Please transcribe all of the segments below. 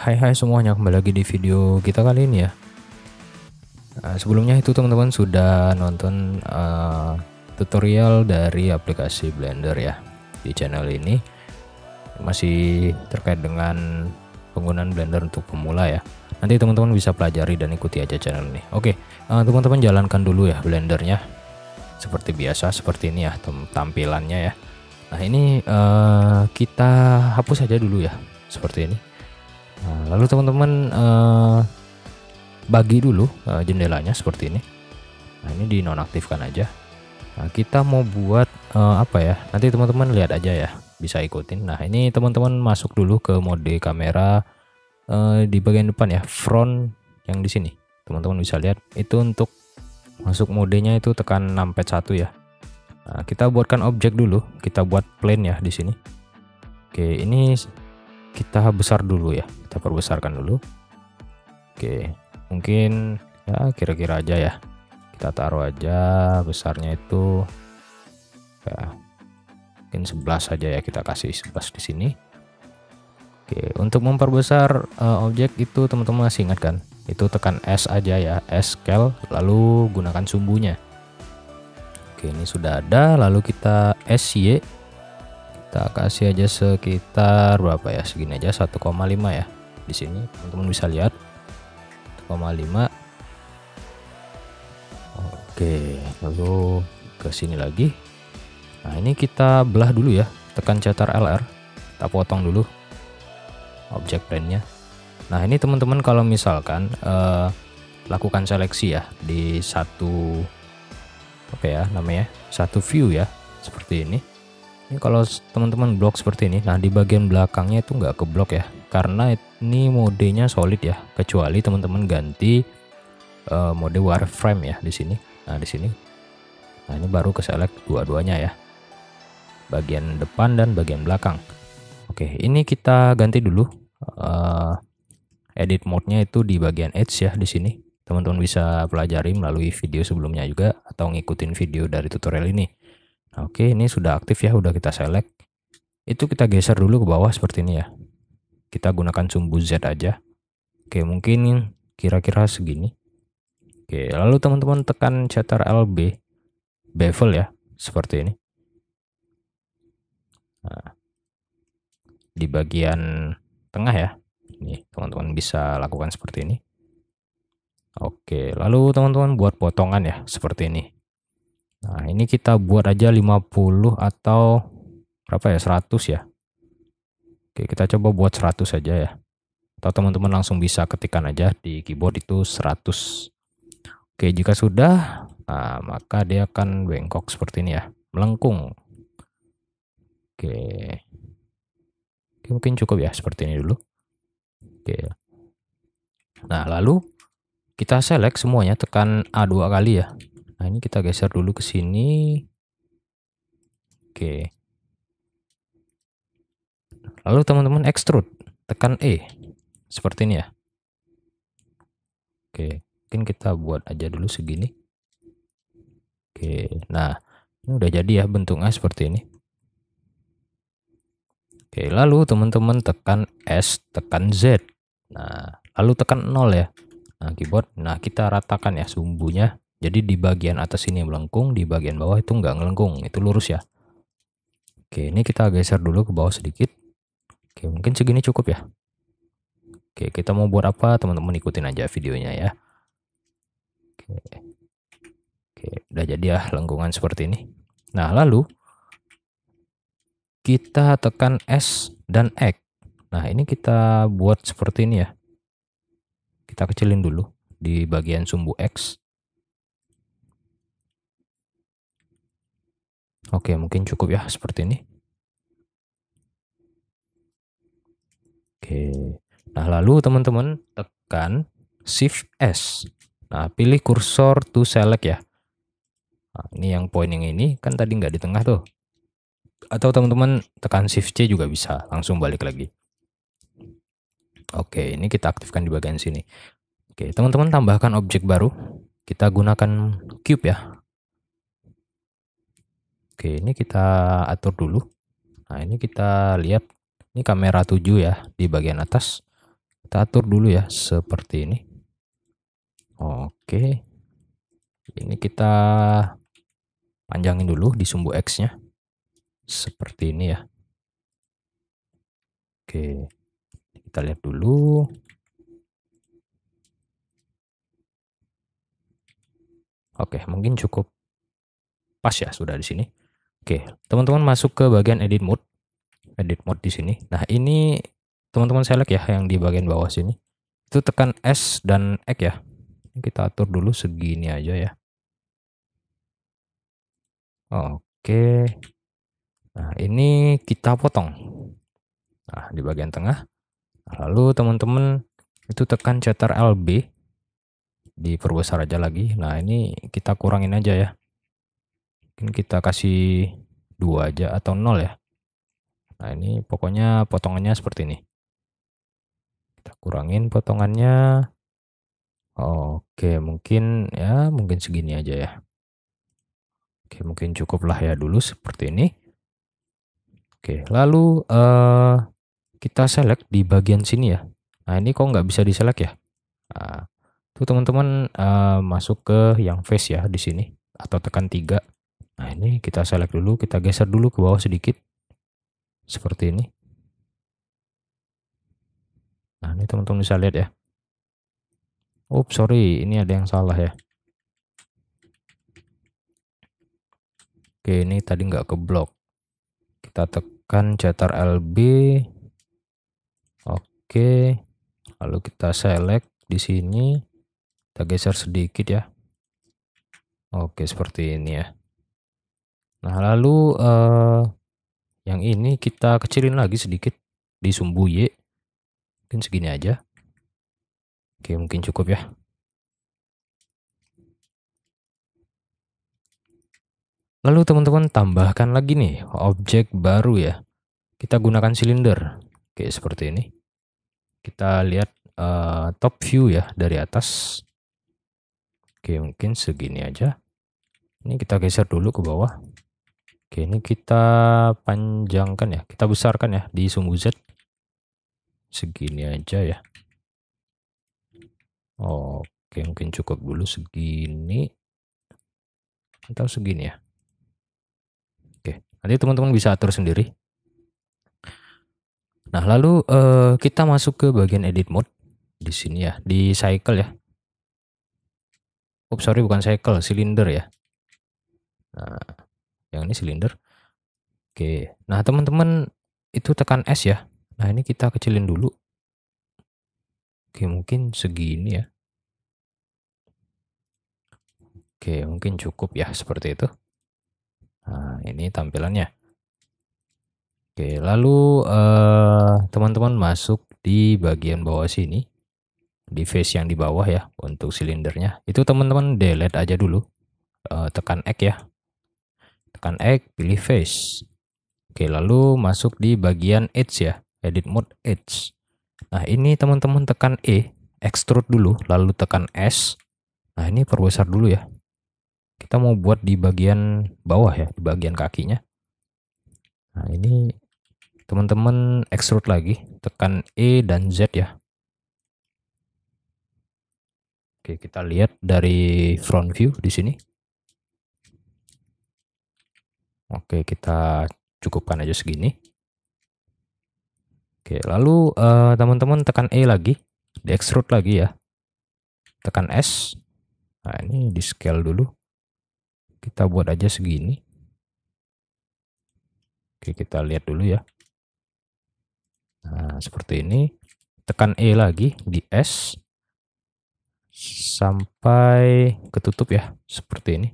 Hai hai semuanya kembali lagi di video kita kali ini ya uh, Sebelumnya itu teman-teman sudah nonton uh, tutorial dari aplikasi Blender ya Di channel ini Masih terkait dengan penggunaan Blender untuk pemula ya Nanti teman-teman bisa pelajari dan ikuti aja channel ini Oke uh, teman-teman jalankan dulu ya Blendernya Seperti biasa seperti ini ya tampilannya ya Nah ini uh, kita hapus aja dulu ya seperti ini Nah, lalu teman-teman uh, bagi dulu uh, jendelanya seperti ini. Nah ini dinonaktifkan aja. Nah, kita mau buat uh, apa ya? Nanti teman-teman lihat aja ya, bisa ikutin. Nah ini teman-teman masuk dulu ke mode kamera uh, di bagian depan ya, front yang di sini. Teman-teman bisa lihat itu untuk masuk modenya itu tekan numpad 1 ya. Nah, kita buatkan objek dulu, kita buat plane ya di sini. Oke, ini kita besar dulu ya kita perbesarkan dulu oke mungkin ya kira-kira aja ya kita taruh aja besarnya itu ya mungkin 11 saja ya kita kasih 11 di sini Oke untuk memperbesar uh, objek itu teman-teman masih ingat kan itu tekan S aja ya S scale lalu gunakan sumbunya Oke ini sudah ada lalu kita S y kita kasih aja sekitar berapa ya segini aja 1,5 ya di sini teman-teman bisa lihat 1,5 oke lalu ke sini lagi nah ini kita belah dulu ya tekan cetar LR kita potong dulu objek brandnya nah ini teman-teman kalau misalkan eh, lakukan seleksi ya di satu apa ya namanya satu view ya seperti ini ini kalau teman-teman blok seperti ini nah di bagian belakangnya itu nggak keblok ya karena ini modenya solid ya kecuali teman-teman ganti uh, mode wireframe ya di sini nah di sini nah ini baru ke select dua-duanya ya bagian depan dan bagian belakang oke ini kita ganti dulu uh, edit mode-nya itu di bagian edge ya di sini teman-teman bisa pelajari melalui video sebelumnya juga atau ngikutin video dari tutorial ini Oke, ini sudah aktif ya, sudah kita select. Itu kita geser dulu ke bawah seperti ini ya. Kita gunakan sumbu Z aja. Oke, mungkin kira-kira segini. Oke, lalu teman-teman tekan shutter LB bevel ya, seperti ini. Nah, di bagian tengah ya. Ini teman-teman bisa lakukan seperti ini. Oke, lalu teman-teman buat potongan ya, seperti ini. Nah, ini kita buat aja 50 atau berapa ya? 100 ya. Oke, kita coba buat 100 aja ya. Atau teman-teman langsung bisa ketikkan aja di keyboard itu 100. Oke, jika sudah, nah, maka dia akan bengkok seperti ini ya, melengkung. Oke. Oke, mungkin cukup ya seperti ini dulu. Oke. Nah, lalu kita select semuanya, tekan A dua kali ya. Nah, ini kita geser dulu ke sini. Oke. Lalu teman-teman extrude, tekan E. Seperti ini ya. Oke, mungkin kita buat aja dulu segini. Oke, nah ini udah jadi ya bentuknya seperti ini. Oke, lalu teman-teman tekan S, tekan Z. Nah, lalu tekan 0 ya. Nah, keyboard. Nah, kita ratakan ya sumbunya jadi di bagian atas ini melengkung, di bagian bawah itu nggak ngelengkung, itu lurus ya. Oke, ini kita geser dulu ke bawah sedikit. Oke, mungkin segini cukup ya. Oke, kita mau buat apa? Teman-teman ikutin aja videonya ya. Oke. Oke, udah jadi ya lengkungan seperti ini. Nah, lalu kita tekan S dan X. Nah, ini kita buat seperti ini ya. Kita kecilin dulu di bagian sumbu X Oke, mungkin cukup ya seperti ini. Oke. Nah, lalu teman-teman tekan Shift S. Nah, pilih kursor to select ya. Nah, ini yang poin yang ini kan tadi nggak di tengah tuh. Atau teman-teman tekan Shift C juga bisa, langsung balik lagi. Oke, ini kita aktifkan di bagian sini. Oke, teman-teman tambahkan objek baru. Kita gunakan cube ya. Oke, ini kita atur dulu. Nah, ini kita lihat ini kamera 7 ya di bagian atas. Kita atur dulu ya seperti ini. Oke. Ini kita panjangin dulu di sumbu X-nya. Seperti ini ya. Oke. Kita lihat dulu. Oke, mungkin cukup pas ya sudah di sini. Oke, teman-teman masuk ke bagian edit mode. Edit mode di sini. Nah, ini teman-teman select ya yang di bagian bawah sini. Itu tekan S dan X ya. Kita atur dulu segini aja ya. Oke. Nah, ini kita potong. Nah, di bagian tengah. Nah, lalu teman-teman itu tekan cetar LB. Diperbesar aja lagi. Nah, ini kita kurangin aja ya kita kasih dua aja atau nol ya nah ini pokoknya potongannya seperti ini kita kurangin potongannya oke mungkin ya mungkin segini aja ya oke mungkin cukup lah ya dulu seperti ini oke lalu uh, kita select di bagian sini ya nah ini kok nggak bisa di select ya nah, tuh teman-teman uh, masuk ke yang face ya di sini atau tekan tiga Nah ini kita select dulu, kita geser dulu ke bawah sedikit. Seperti ini. Nah ini teman-teman bisa lihat ya. Oops, sorry, ini ada yang salah ya. Oke, ini tadi nggak keblok. Kita tekan cetar LB. Oke, lalu kita select di sini. Kita geser sedikit ya. Oke, seperti ini ya. Nah, lalu uh, yang ini kita kecilin lagi sedikit di sumbu Y. Mungkin segini aja. Oke, mungkin cukup ya. Lalu teman-teman tambahkan lagi nih objek baru ya. Kita gunakan silinder. Oke, seperti ini. Kita lihat uh, top view ya dari atas. Oke, mungkin segini aja. Ini kita geser dulu ke bawah. Oke, ini kita panjangkan ya, kita besarkan ya di sumbu Z. Segini aja ya. Oke, mungkin cukup dulu segini. Atau segini ya. Oke, nanti teman-teman bisa atur sendiri. Nah, lalu eh, kita masuk ke bagian edit mode. Di sini ya, di cycle ya. Ups, sorry bukan cycle, silinder ya. Nah, yang ini silinder oke nah teman-teman itu tekan S ya nah ini kita kecilin dulu oke mungkin segini ya oke mungkin cukup ya seperti itu nah ini tampilannya oke lalu eh, teman-teman eh, masuk di bagian bawah sini di face yang di bawah ya untuk silindernya itu teman-teman delete aja dulu uh, tekan X ya tekan X, pilih face. Oke, lalu masuk di bagian Edge ya, edit mode Edge. Nah, ini teman-teman tekan E, extrude dulu, lalu tekan S. Nah, ini perbesar dulu ya. Kita mau buat di bagian bawah ya, di bagian kakinya. Nah, ini teman-teman extrude lagi, tekan E dan Z ya. Oke, kita lihat dari front view di sini. Oke, kita cukupkan aja segini. Oke, lalu eh, teman-teman uh, tekan E lagi, di extrude lagi ya. Tekan S. Nah, ini di scale dulu. Kita buat aja segini. Oke, kita lihat dulu ya. Nah, seperti ini. Tekan E lagi di S sampai ketutup ya, seperti ini.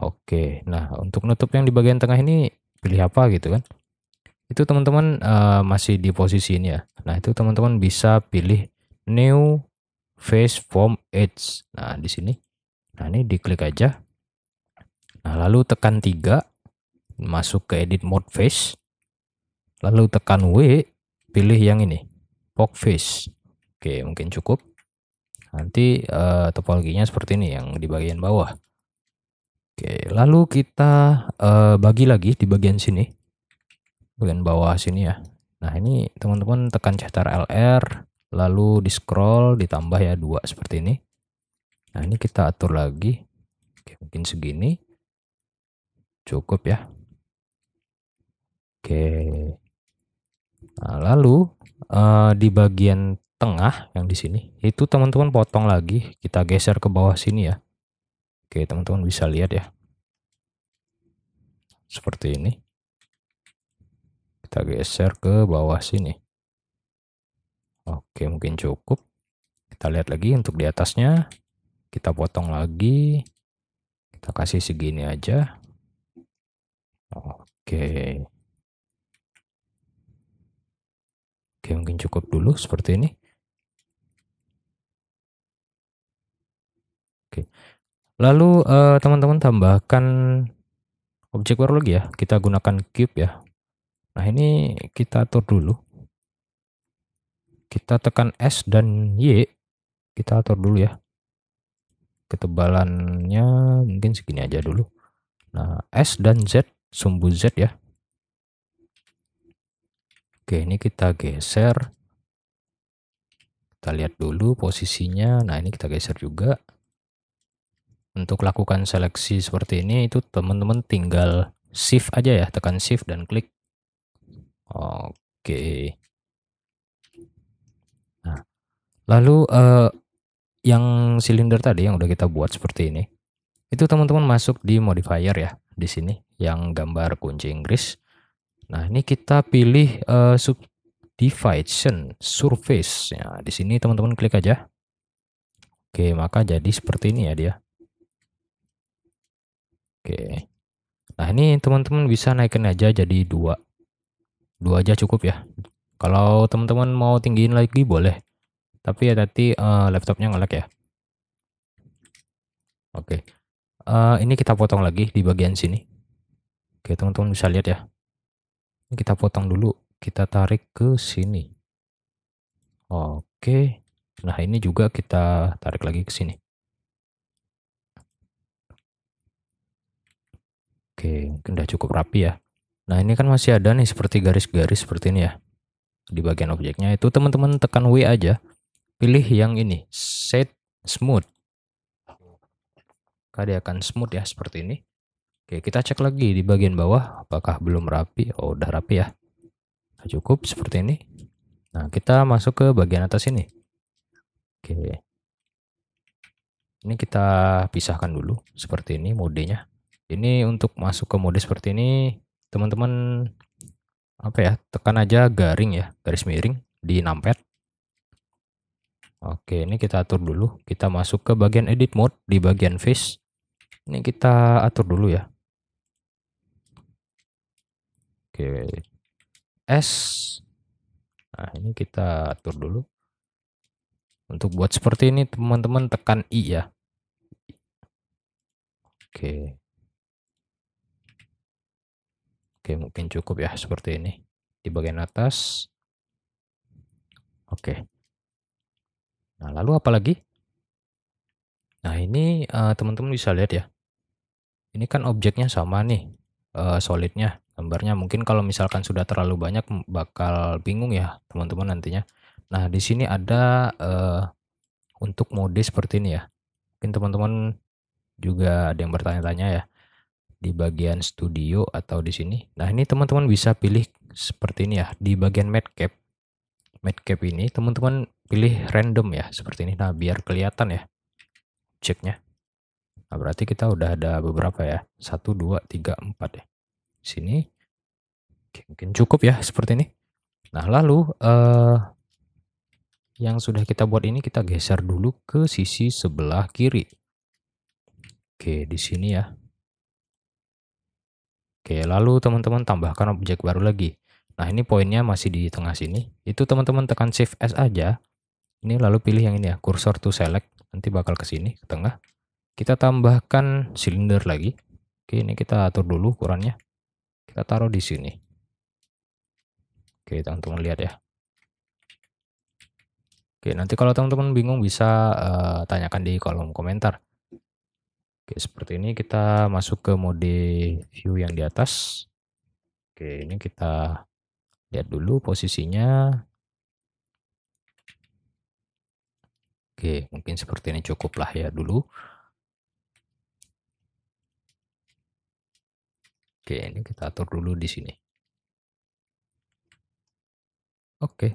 Oke, nah untuk nutup yang di bagian tengah ini pilih apa gitu kan? Itu teman-teman uh, masih di posisi ini ya. Nah itu teman-teman bisa pilih new face form edge. Nah di sini, nah ini diklik aja. Nah lalu tekan tiga, masuk ke edit mode face. Lalu tekan W, pilih yang ini, pop face. Oke mungkin cukup. Nanti uh, topologinya seperti ini yang di bagian bawah. Oke, lalu kita uh, bagi lagi di bagian sini. Bagian bawah sini ya. Nah, ini teman-teman tekan cetar LR, lalu di scroll ditambah ya dua seperti ini. Nah, ini kita atur lagi. Oke, mungkin segini. Cukup ya. Oke. Nah, lalu uh, di bagian tengah yang di sini, itu teman-teman potong lagi, kita geser ke bawah sini ya. Oke, teman-teman bisa lihat ya. Seperti ini. Kita geser ke bawah sini. Oke, mungkin cukup. Kita lihat lagi untuk di atasnya. Kita potong lagi. Kita kasih segini aja. Oke. Oke, mungkin cukup dulu seperti ini. Oke. Lalu teman eh, teman-teman tambahkan objek baru lagi ya. Kita gunakan cube ya. Nah ini kita atur dulu. Kita tekan S dan Y. Kita atur dulu ya. Ketebalannya mungkin segini aja dulu. Nah S dan Z, sumbu Z ya. Oke ini kita geser. Kita lihat dulu posisinya. Nah ini kita geser juga. Untuk lakukan seleksi seperti ini itu teman-teman tinggal shift aja ya, tekan shift dan klik. Oke. Nah, lalu uh, yang silinder tadi yang udah kita buat seperti ini, itu teman-teman masuk di modifier ya, di sini yang gambar kunci Inggris. Nah, ini kita pilih uh, subdivision surface. Nah, di sini teman-teman klik aja. Oke, maka jadi seperti ini ya dia. Oke. Nah ini teman-teman bisa naikin aja jadi dua. Dua aja cukup ya. Kalau teman-teman mau tinggiin lagi boleh. Tapi ya tadi uh, laptopnya ngelag ya. Oke. Uh, ini kita potong lagi di bagian sini. Oke teman-teman bisa lihat ya. Ini kita potong dulu. Kita tarik ke sini. Oke. Nah ini juga kita tarik lagi ke sini. Oke, udah cukup rapi ya. Nah ini kan masih ada nih seperti garis-garis seperti ini ya. Di bagian objeknya itu teman-teman tekan W aja. Pilih yang ini, set smooth. Maka dia akan smooth ya seperti ini. Oke, kita cek lagi di bagian bawah apakah belum rapi. Oh, udah rapi ya. Nah, cukup seperti ini. Nah, kita masuk ke bagian atas ini. Oke. Ini kita pisahkan dulu seperti ini modenya ini untuk masuk ke mode seperti ini teman-teman apa ya tekan aja garing ya garis miring di numpad oke ini kita atur dulu kita masuk ke bagian edit mode di bagian face ini kita atur dulu ya oke S nah ini kita atur dulu untuk buat seperti ini teman-teman tekan I ya oke Oke, mungkin cukup ya seperti ini. Di bagian atas. Oke. Nah, lalu apa lagi? Nah, ini eh, teman-teman uh, bisa lihat ya. Ini kan objeknya sama nih, uh, solidnya, gambarnya. Mungkin kalau misalkan sudah terlalu banyak bakal bingung ya teman-teman nantinya. Nah, di sini ada uh, untuk mode seperti ini ya. Mungkin teman-teman juga ada yang bertanya-tanya ya di bagian studio atau di sini. Nah, ini teman-teman bisa pilih seperti ini ya, di bagian matcap. Matcap ini teman-teman pilih random ya, seperti ini. Nah, biar kelihatan ya ceknya. Nah, berarti kita udah ada beberapa ya. Satu, dua, tiga, empat ya. Sini mungkin cukup ya seperti ini. Nah, lalu eh yang sudah kita buat ini kita geser dulu ke sisi sebelah kiri. Oke, di sini ya. Oke, lalu teman-teman tambahkan objek baru lagi. Nah, ini poinnya masih di tengah sini. Itu teman-teman tekan Shift S aja. Ini lalu pilih yang ini ya, Kursor to select. Nanti bakal ke sini, ke tengah. Kita tambahkan silinder lagi. Oke, ini kita atur dulu ukurannya. Kita taruh di sini. Oke, teman-teman lihat ya. Oke, nanti kalau teman-teman bingung bisa uh, tanyakan di kolom komentar. Oke, seperti ini kita masuk ke mode view yang di atas. Oke, ini kita lihat dulu posisinya. Oke, mungkin seperti ini cukup lah ya dulu. Oke, ini kita atur dulu di sini. Oke.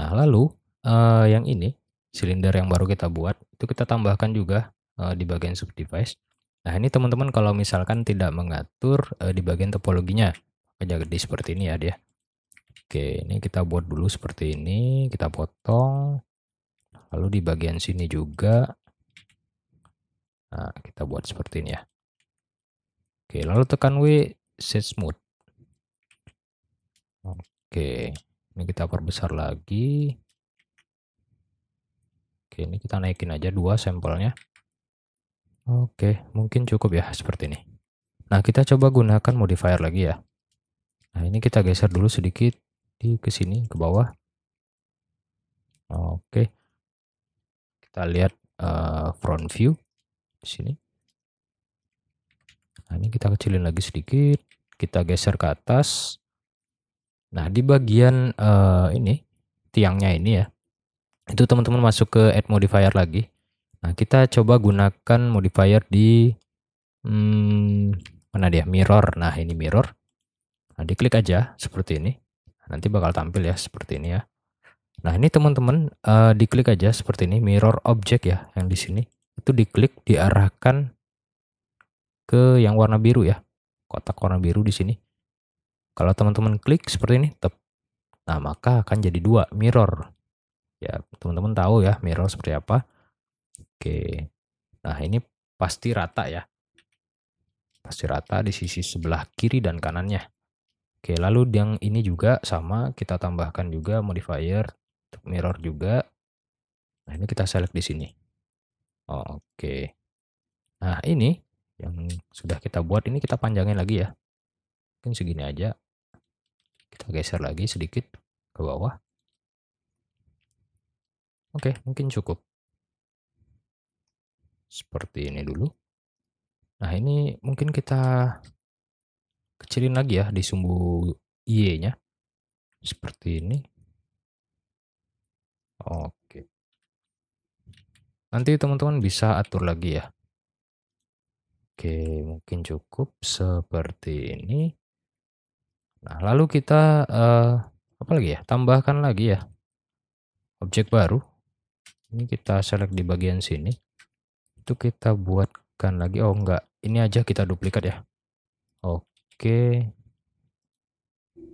Nah, lalu uh, yang ini, silinder yang baru kita buat, itu kita tambahkan juga uh, di bagian subdevice. Nah ini teman-teman kalau misalkan tidak mengatur uh, di bagian topologinya, jadi seperti ini ya dia. Ya. Oke, ini kita buat dulu seperti ini, kita potong. Lalu di bagian sini juga, nah, kita buat seperti ini ya. Oke, lalu tekan W, set smooth. Oke, ini kita perbesar lagi. Oke, ini kita naikin aja dua sampelnya. Oke, mungkin cukup ya seperti ini. Nah, kita coba gunakan modifier lagi ya. Nah, ini kita geser dulu sedikit di ke sini ke bawah. Oke. Kita lihat uh, front view di sini. Nah, ini kita kecilin lagi sedikit, kita geser ke atas. Nah, di bagian uh, ini tiangnya ini ya. Itu teman-teman masuk ke add modifier lagi. Nah, kita coba gunakan modifier di hmm, mana dia? Mirror. Nah, ini mirror. Nah, diklik aja seperti ini. Nanti bakal tampil ya seperti ini ya. Nah, ini teman-teman uh, diklik aja seperti ini mirror object ya yang di sini. Itu diklik diarahkan ke yang warna biru ya. Kotak warna biru di sini. Kalau teman-teman klik seperti ini, tep. Nah, maka akan jadi dua mirror. Ya, teman-teman tahu ya mirror seperti apa. Oke. Nah, ini pasti rata ya. Pasti rata di sisi sebelah kiri dan kanannya. Oke, lalu yang ini juga sama, kita tambahkan juga modifier untuk mirror juga. Nah, ini kita select di sini. Oke. Nah, ini yang sudah kita buat ini kita panjangin lagi ya. Mungkin segini aja. Kita geser lagi sedikit ke bawah. Oke, mungkin cukup seperti ini dulu. Nah ini mungkin kita kecilin lagi ya di sumbu Y-nya. Seperti ini. Oke. Nanti teman-teman bisa atur lagi ya. Oke, mungkin cukup seperti ini. Nah, lalu kita uh, apa lagi ya? Tambahkan lagi ya objek baru. Ini kita select di bagian sini itu kita buatkan lagi. Oh enggak, ini aja kita duplikat ya. Oke.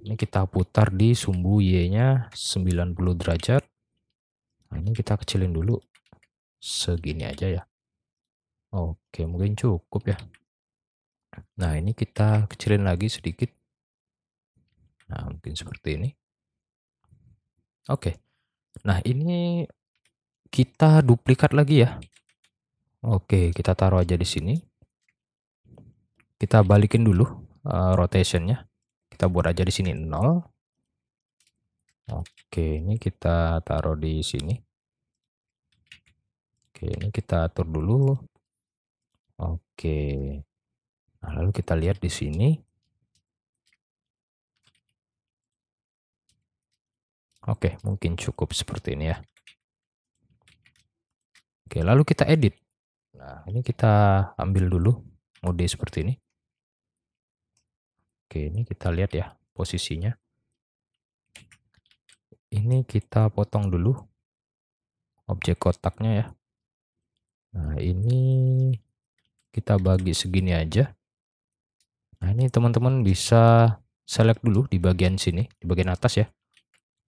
Ini kita putar di sumbu Y-nya 90 derajat. Nah, ini kita kecilin dulu. Segini aja ya. Oke, mungkin cukup ya. Nah, ini kita kecilin lagi sedikit. Nah, mungkin seperti ini. Oke. Nah, ini kita duplikat lagi ya. Oke, kita taruh aja di sini. Kita balikin dulu uh, rotationnya. Kita buat aja di sini 0. Oke, ini kita taruh di sini. Oke, ini kita atur dulu. Oke. Nah, lalu kita lihat di sini. Oke, mungkin cukup seperti ini ya. Oke, lalu kita edit. Nah, ini kita ambil dulu mode seperti ini. Oke, ini kita lihat ya posisinya. Ini kita potong dulu objek kotaknya ya. Nah, ini kita bagi segini aja. Nah, ini teman-teman bisa select dulu di bagian sini, di bagian atas ya.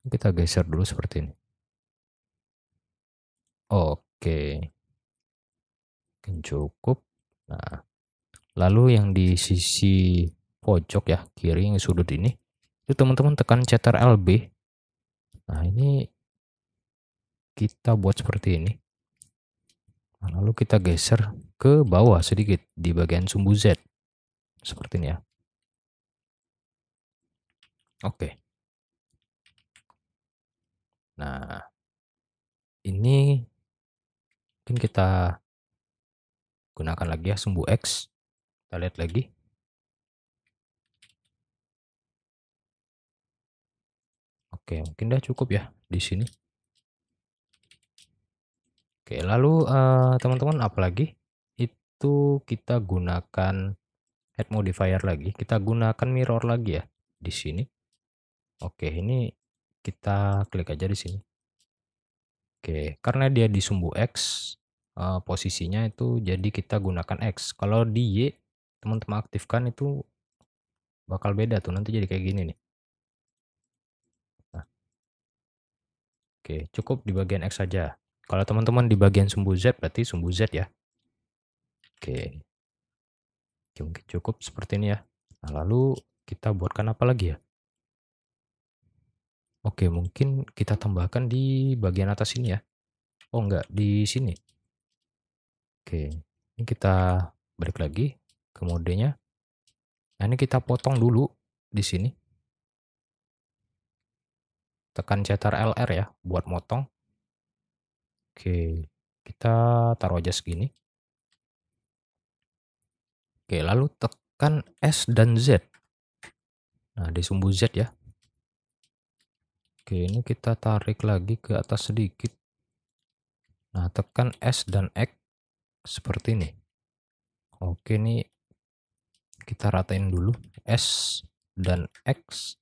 Kita geser dulu seperti ini. Oke. Mungkin cukup. Nah, lalu yang di sisi pojok ya, kiri yang sudut ini, itu teman-teman tekan cetar LB. Nah, ini kita buat seperti ini. Nah, lalu kita geser ke bawah sedikit di bagian sumbu Z. Seperti ini ya. Oke. Nah, ini mungkin kita gunakan lagi ya sumbu X kita lihat lagi Oke, mungkin dah cukup ya di sini. Oke, lalu eh, teman-teman uh, apalagi? Itu kita gunakan head modifier lagi. Kita gunakan mirror lagi ya di sini. Oke, ini kita klik aja di sini. Oke, karena dia di sumbu X, uh, posisinya itu jadi kita gunakan X. Kalau di Y teman-teman aktifkan itu bakal beda tuh nanti jadi kayak gini nih. Nah. Oke, cukup di bagian X saja. Kalau teman-teman di bagian sumbu Z berarti sumbu Z ya. Oke. mungkin cukup seperti ini ya. Nah, lalu kita buatkan apa lagi ya? Oke, mungkin kita tambahkan di bagian atas ini ya. Oh enggak, di sini. Oke, ini kita balik lagi ke modenya. Nah, ini kita potong dulu di sini. Tekan cetar LR ya buat motong. Oke, kita taruh aja segini. Oke, lalu tekan S dan Z. Nah, di sumbu Z ya. Oke, ini kita tarik lagi ke atas sedikit. Nah, tekan S dan X seperti ini. Oke nih kita ratain dulu S dan X.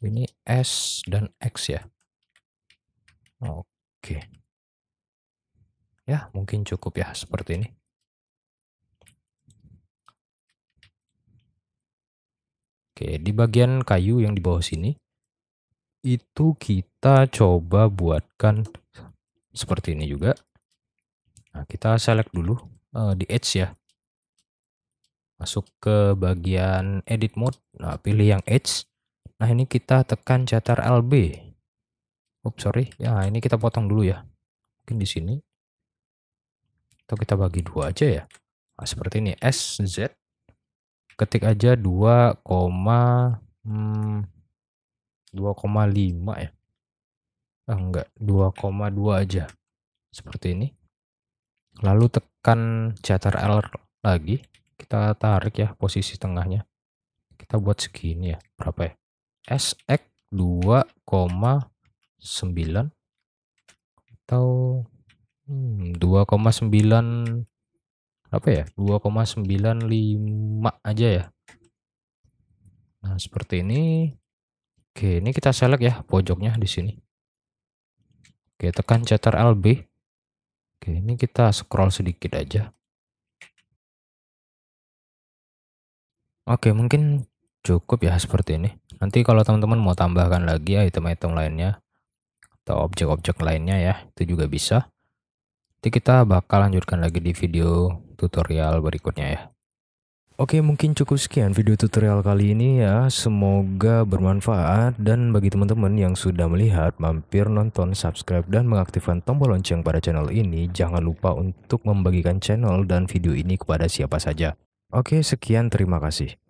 Ini S dan X ya. Oke. Ya, mungkin cukup ya seperti ini. Oke, di bagian kayu yang di bawah sini itu kita coba buatkan seperti ini juga. Nah, kita select dulu uh, di edge ya. Masuk ke bagian edit mode. Nah, pilih yang edge. Nah, ini kita tekan cetar LB. Ups, sorry. Ya, ini kita potong dulu ya. Mungkin di sini. Atau kita bagi dua aja ya. Nah, seperti ini SZ ketik aja 2, hmm, 2,5 ya. Ah, enggak, 2,2 aja. Seperti ini lalu tekan jatar L lagi kita tarik ya posisi tengahnya kita buat segini ya berapa ya SX 2,9 atau hmm, 2,9 apa ya 2,95 aja ya Nah seperti ini Oke ini kita select ya pojoknya di sini Oke tekan shutter LB Oke, ini kita scroll sedikit aja. Oke, mungkin cukup ya seperti ini. Nanti kalau teman-teman mau tambahkan lagi ya item-item lainnya atau objek-objek lainnya ya, itu juga bisa. Nanti kita bakal lanjutkan lagi di video tutorial berikutnya ya. Oke mungkin cukup sekian video tutorial kali ini ya Semoga bermanfaat dan bagi teman-teman yang sudah melihat Mampir nonton, subscribe, dan mengaktifkan tombol lonceng pada channel ini Jangan lupa untuk membagikan channel dan video ini kepada siapa saja Oke sekian terima kasih